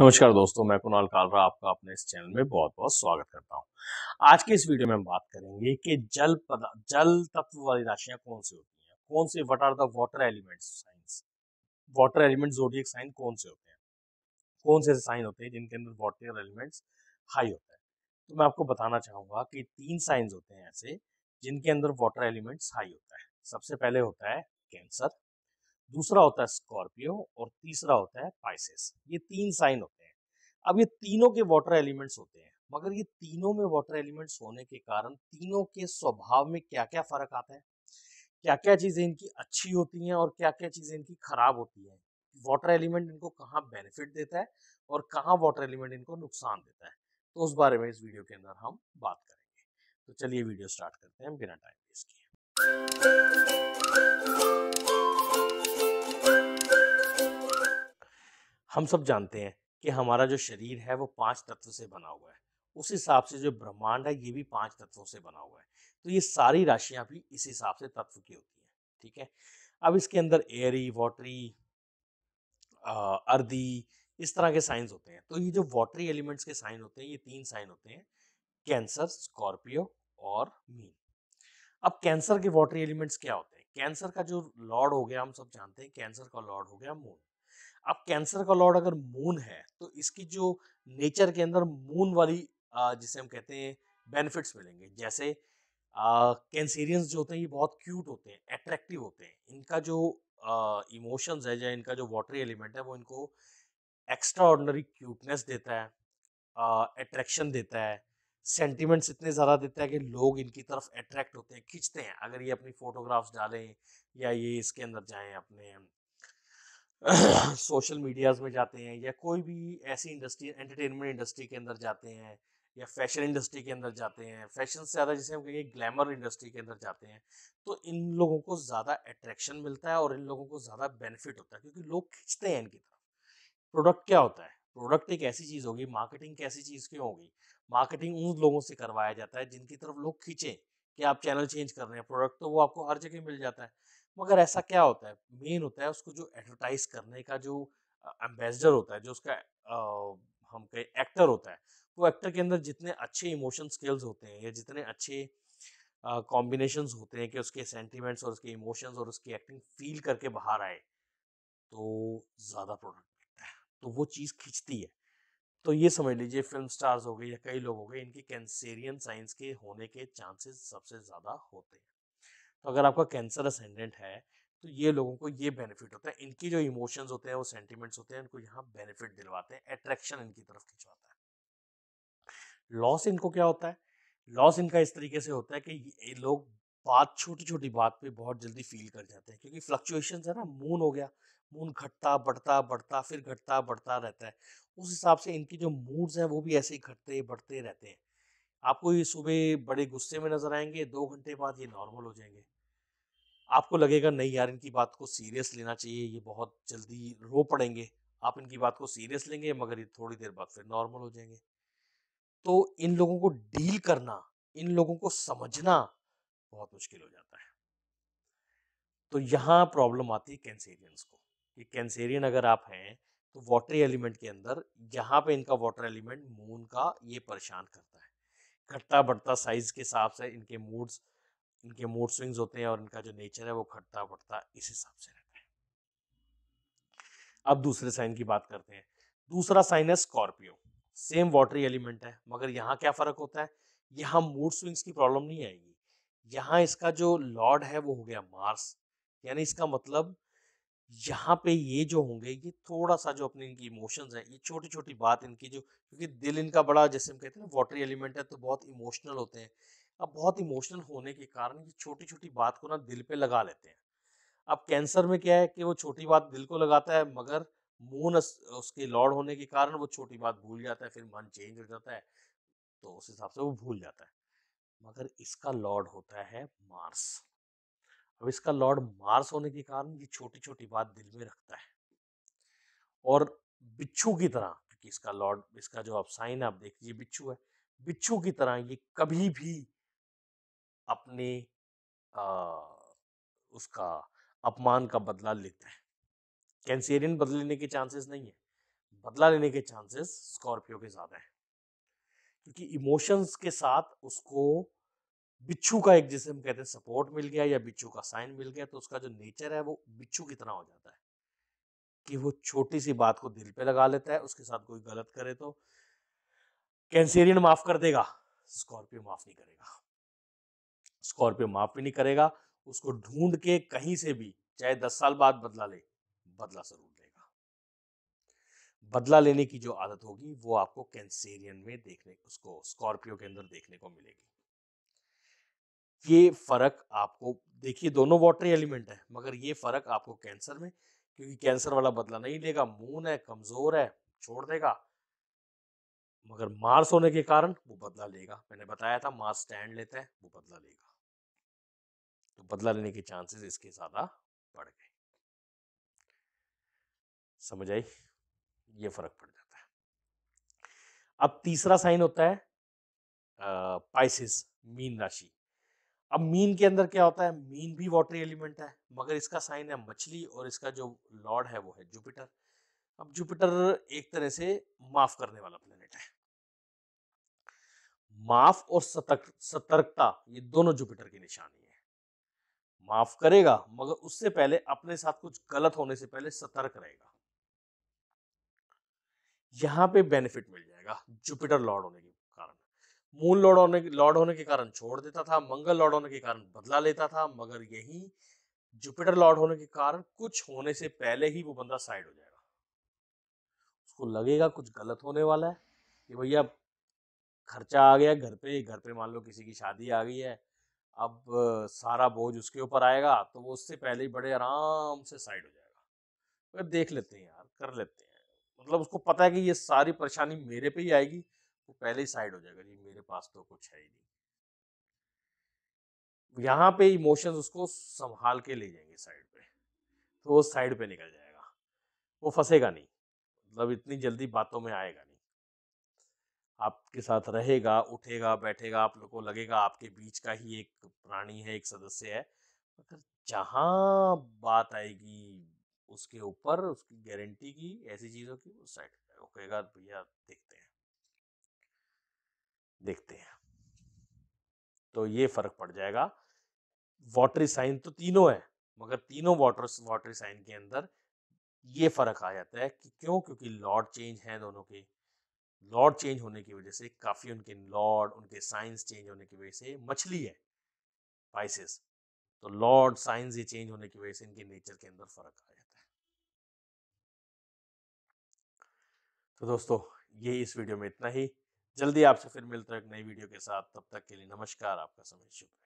नमस्कार दोस्तों मैं कुणाल कालरा आपका अपने इस चैनल में बहुत बहुत स्वागत करता हूं आज के इस वीडियो में हम बात करेंगे कि जल पदा, जल तत्व वाली राशियां कौन सी होती हैं कौन से what are the water elements signs water element zodiac sign कौन से होते हैं कौन से ऐसे साइन होते हैं जिनके अंदर वाटर एलिमेंट्स हाई होता है तो मैं आपको बताना चाहूंगा कि तीन साइंस होते हैं ऐसे जिनके अंदर वाटर एलिमेंट्स हाई होता है सबसे पहले होता है कैंसर दूसरा होता है स्कॉर्पियो और तीसरा होता है पाइसिस ये तीन साइन होते हैं अब ये तीनों के वाटर एलिमेंट्स होते हैं मगर ये तीनों में वाटर एलिमेंट्स होने के कारण तीनों के स्वभाव में क्या क्या फर्क आता है क्या क्या चीज़ें इनकी अच्छी होती हैं और क्या क्या चीज़ें इनकी खराब होती हैं वाटर एलिमेंट इनको कहाँ बेनिफिट देता है और कहाँ वाटर एलिमेंट इनको नुकसान देता है तो उस बारे में इस वीडियो के अंदर हम बात करेंगे तो चलिए वीडियो स्टार्ट करते हैं बिना टाइम वेस्ट किए हम सब जानते हैं कि हमारा जो शरीर है वो पांच तत्व से बना हुआ है उस हिसाब से जो ब्रह्मांड है ये भी पांच तत्वों से बना हुआ है तो ये सारी राशियां भी इस हिसाब से तत्व की होती हैं ठीक है अब इसके अंदर एयरी वाटरी अर्दी इस तरह के साइंस होते हैं तो ये जो वाटरी एलिमेंट्स के साइन होते हैं ये तीन साइन होते हैं कैंसर स्कॉर्पियो और मीन अब कैंसर के वाटरी एलिमेंट्स क्या होते हैं कैंसर का जो लॉर्ड हो गया हम सब जानते हैं कैंसर का लॉर्ड हो गया मून अब कैंसर का लॉर्ड अगर मून है तो इसकी जो नेचर के अंदर मून वाली जिसे हम कहते हैं बेनिफिट्स मिलेंगे जैसे कैंसेरियंस जो होते हैं ये बहुत क्यूट होते हैं अट्रैक्टिव होते हैं इनका जो इमोशंस है या इनका जो वाटरी एलिमेंट है वो इनको एक्स्ट्रा ऑर्डनरी क्यूटनेस देता है अट्रैक्शन देता है सेंटिमेंट्स इतने ज़्यादा देता है कि लोग इनकी तरफ अट्रैक्ट होते हैं खींचते हैं अगर ये अपनी फोटोग्राफ्स डालें या ये इसके अंदर जाएं अपने सोशल मीडियाज़ में जाते हैं या कोई भी ऐसी इंडस्ट्री एंटरटेनमेंट इंडस्ट्री के अंदर जाते हैं या फैशन इंडस्ट्री के अंदर जाते हैं फैशन से ज़्यादा जैसे हम कहेंगे ग्लैमर इंडस्ट्री के अंदर जाते हैं तो इन लोगों को ज़्यादा अट्रैक्शन मिलता है और इन लोगों को ज़्यादा बेनिफिट होता है क्योंकि लोग खींचते हैं इनकी तरफ प्रोडक्ट क्या होता है प्रोडक्ट एक ऐसी चीज़ होगी मार्केटिंग कैसी चीज़ क्यों होगी मार्केटिंग उन लोगों से करवाया जाता है जिनकी तरफ लोग खींचें कि आप चैनल चेंज कर रहे हैं प्रोडक्ट तो वो आपको हर जगह मिल जाता है मगर ऐसा क्या होता है मेन होता है उसको जो एडवर्टाइज करने का जो एम्बेसडर होता है जो उसका आ, हम कहें एक्टर होता है वो एक्टर के अंदर जितने अच्छे इमोशन स्किल्स होते हैं या जितने अच्छे कॉम्बिनेशंस होते हैं कि उसके सेंटिमेंट्स और उसके इमोशंस और उसकी एक्टिंग फील करके बाहर आए तो ज़्यादा प्रोडक्ट मिलता है तो वो चीज़ खींचती है तो ये समझ लीजिए फिल्म स्टार्स हो गए या कई लोग हो गए इनके कैंसेरियन साइंस के होने के चांसेस सबसे ज़्यादा होते हैं तो अगर आपका कैंसर असेंडेंट है तो ये लोगों को ये बेनिफिट होता है इनकी जो इमोशंस होते हैं वो सेंटिमेंट्स होते हैं इनको यहाँ बेनिफिट दिलवाते हैं अट्रैक्शन इनकी तरफ खिंचवाता है लॉस इनको क्या होता है लॉस इनका इस तरीके से होता है कि ये लोग बात छोटी छोटी बात पे बहुत जल्दी फील कर जाते हैं क्योंकि फ्लक्चुएशन है ना मून हो गया मून घटता बढ़ता बढ़ता फिर घटता बढ़ता रहता है उस हिसाब से इनकी जो मूड्स हैं वो भी ऐसे ही घटते बढ़ते रहते हैं आपको ये सुबह बड़े गुस्से में नजर आएंगे दो घंटे बाद ये नॉर्मल हो जाएंगे आपको लगेगा नहीं यार इनकी बात को सीरियस लेना चाहिए ये बहुत जल्दी रो पड़ेंगे आप इनकी बात को सीरियस लेंगे मगर ये थोड़ी देर बाद फिर नॉर्मल हो जाएंगे तो इन लोगों को डील करना इन लोगों को समझना बहुत मुश्किल हो जाता है तो यहाँ प्रॉब्लम आती है कैंसेरियंस को कि कैंसेरियन अगर आप हैं तो वाटर एलिमेंट के अंदर यहाँ पे इनका वाटर एलिमेंट मून का ये परेशान करता है घटता बढ़ता साइज के हिसाब से इनके मूड्स इनके मूड स्विंग्स होते हैं और इनका जो नेचर है वो खटता बढ़ता इस हिसाब से रहता है अब दूसरे साइन की बात करते हैं दूसरा साइन है स्कॉर्पियो सेम वाटरी एलिमेंट है मगर यहाँ क्या फर्क होता है यहाँ मूड स्विंग्स की प्रॉब्लम नहीं आएगी यहाँ इसका जो लॉर्ड है वो हो गया मार्स यानी इसका मतलब यहाँ पे ये जो होंगे ये थोड़ा सा जो अपने इनकी इमोशंस हैं ये छोटी छोटी बात इनकी जो क्योंकि दिल इनका बड़ा जैसे हम कहते हैं ना वाटरी एलिमेंट है तो बहुत इमोशनल होते हैं अब बहुत इमोशनल होने के कारण ये छोटी छोटी बात को ना दिल पे लगा लेते हैं अब कैंसर में क्या है कि वो छोटी बात दिल को लगाता है मगर मून उसके लॉर्ड होने के कारण वो छोटी बात भूल जाता है फिर मन चेंज हो जाता है तो उस हिसाब से वो भूल जाता है मगर इसका लॉर्ड होता है मार्स अब इसका लॉर्ड मार्स होने के कारण ये छोटी छोटी बात दिल में रखता है और बिच्छू की तरह क्योंकि इसका लॉर्ड इसका जो आप साइन है आप देख लीजिए बिच्छू है बिच्छू की तरह ये कभी भी अपनी आ, उसका अपमान का बदला लेता है कैंसेरियन बदले लेने के चांसेस नहीं है बदला लेने के चांसेस स्कॉर्पियो के ज़्यादा हैं क्योंकि इमोशंस के साथ उसको बिच्छू का एक जिसे हम कहते हैं सपोर्ट मिल गया या बिच्छू का साइन मिल गया तो उसका जो नेचर है वो बिच्छू की तरह हो जाता है कि वो छोटी सी बात को दिल पे लगा लेता है उसके साथ कोई गलत करे तो कैंसेरियन माफ कर देगा स्कॉर्पियो माफ नहीं करेगा स्कॉर्पियो माफ भी नहीं करेगा उसको ढूंढ के कहीं से भी चाहे दस साल बाद बदला ले बदला जरूर लेगा बदला लेने की जो आदत होगी वो आपको कैंसेरियन में देखने उसको स्कॉर्पियो के अंदर देखने को मिलेगी ये फर्क आपको देखिए दोनों वाटरी एलिमेंट है मगर ये फर्क आपको कैंसर में क्योंकि कैंसर वाला बदला नहीं लेगा मून है कमजोर है छोड़ देगा मगर मार्स होने के कारण वो बदला लेगा मैंने बताया था मार्स स्टैंड लेता है वो बदला लेगा तो बदला लेने के चांसेस इसके ज़्यादा बढ़ गए समझ आई ये फर्क पड़ जाता है अब तीसरा साइन होता है पाइसिस मीन राशि अब मीन के अंदर क्या होता है मीन भी वाटरी एलिमेंट है मगर इसका साइन है मछली और इसका जो लॉर्ड है वो है जुपिटर अब जुपिटर एक तरह से माफ करने वाला प्लेनेट है माफ और सतर्क सतर्कता ये दोनों जुपिटर के निशान माफ करेगा मगर उससे पहले अपने साथ कुछ गलत होने से पहले सतर्क रहेगा यहां पे बेनिफिट मिल जाएगा जुपिटर लॉर्ड होने के कारण मून लॉर्ड होने लॉर्ड होने के कारण छोड़ देता था मंगल लॉर्ड होने के कारण बदला लेता था मगर यही जुपिटर लॉर्ड होने के कारण कुछ होने से पहले ही वो बंदा साइड हो जाएगा उसको लगेगा कुछ गलत होने वाला है कि भैया खर्चा आ गया घर पे घर पे मान लो किसी की शादी आ गई है अब सारा बोझ उसके ऊपर आएगा तो वो उससे पहले ही बड़े आराम से साइड हो जाएगा तो देख लेते हैं यार कर लेते हैं मतलब उसको पता है कि ये सारी परेशानी मेरे पे ही आएगी वो तो पहले ही साइड हो जाएगा जी मेरे पास तो कुछ है ही नहीं यहाँ पे इमोशंस उसको संभाल के ले जाएंगे साइड पे तो वो साइड पे निकल जाएगा वो फंसेगा नहीं मतलब इतनी जल्दी बातों में आएगा आपके साथ रहेगा उठेगा बैठेगा आप लोग को लगेगा आपके बीच का ही एक प्राणी है एक सदस्य है मगर जहाँ बात आएगी उसके ऊपर उसकी गारंटी की ऐसी चीज़ों की वो साइड वो कहेगा भैया देखते हैं देखते हैं तो ये फर्क पड़ जाएगा वाटरी साइन तो तीनों है मगर तीनों वाटर वाटरी साइन के अंदर ये फर्क आ जाता है कि क्यों क्योंकि लॉर्ड चेंज है दोनों के लॉर्ड चेंज होने की वजह से काफ़ी उनके लॉर्ड उनके साइंस चेंज होने की वजह से मछली है पाइसिस तो लॉर्ड साइंस ये चेंज होने की वजह से इनके नेचर के अंदर फर्क आ जाता है तो दोस्तों ये इस वीडियो में इतना ही जल्दी आपसे फिर मिलता है एक नई वीडियो के साथ तब तक के लिए नमस्कार आपका समय शुक्रिया